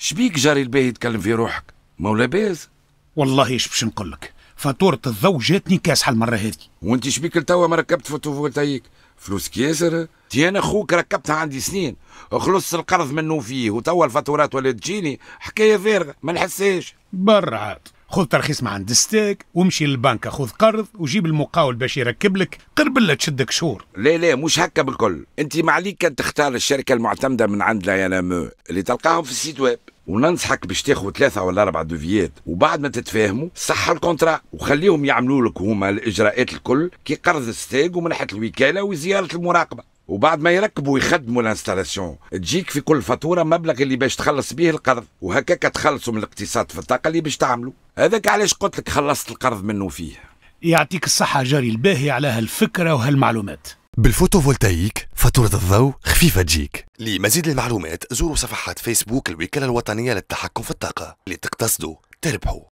شبيك جاري الباهي يتكلم في روحك مو لاباس والله ايش باش نقول لك فاتورة الضو جاتني كاسحة المرة هذه وانت شبيك لتوا ما ركبت في الفوتوفولتايك فلوسك ياسر تي انا خوك ركبتها عندي سنين خلصت القرض منه فيه وتوا الفاتورات ولا تجيني حكايه فارغه ما نحسهاش برعات خذ ترخيص مع عند ستاك وامشي للبنك خذ قرض وجيب المقاول باش يركب لك قرب لا تشدك شهور لا لا مش هكا بالكل انت ما عليك كان تختار الشركه المعتمده من عند لا ينامو اللي تلقاهم في السيت ويب وننصحك باش تاخذ ثلاثه ولا اربع دوفيات وبعد ما تتفاهموا صح الكونترا وخليهم يعملوا لك هما الاجراءات الكل كي قرض الستاج ومنحه الوكاله وزياره المراقبه وبعد ما يركبوا ويخدموا الانستالاسيون تجيك في كل فاتوره مبلغ اللي باش تخلص به القرض وهكاك تخلصوا من الاقتصاد في الطاقه اللي باش تعملوا هذاك علاش قلت لك خلصت القرض منه فيه يعطيك الصحة جاري الباهي على هالفكرة وهالمعلومات بالفوتوفولتايك فاتورة الضوء خفيفة تجيك لمزيد المعلومات زوروا صفحات فيسبوك الوكالة الوطنية للتحكم في الطاقة لتقتصدوا تربحوا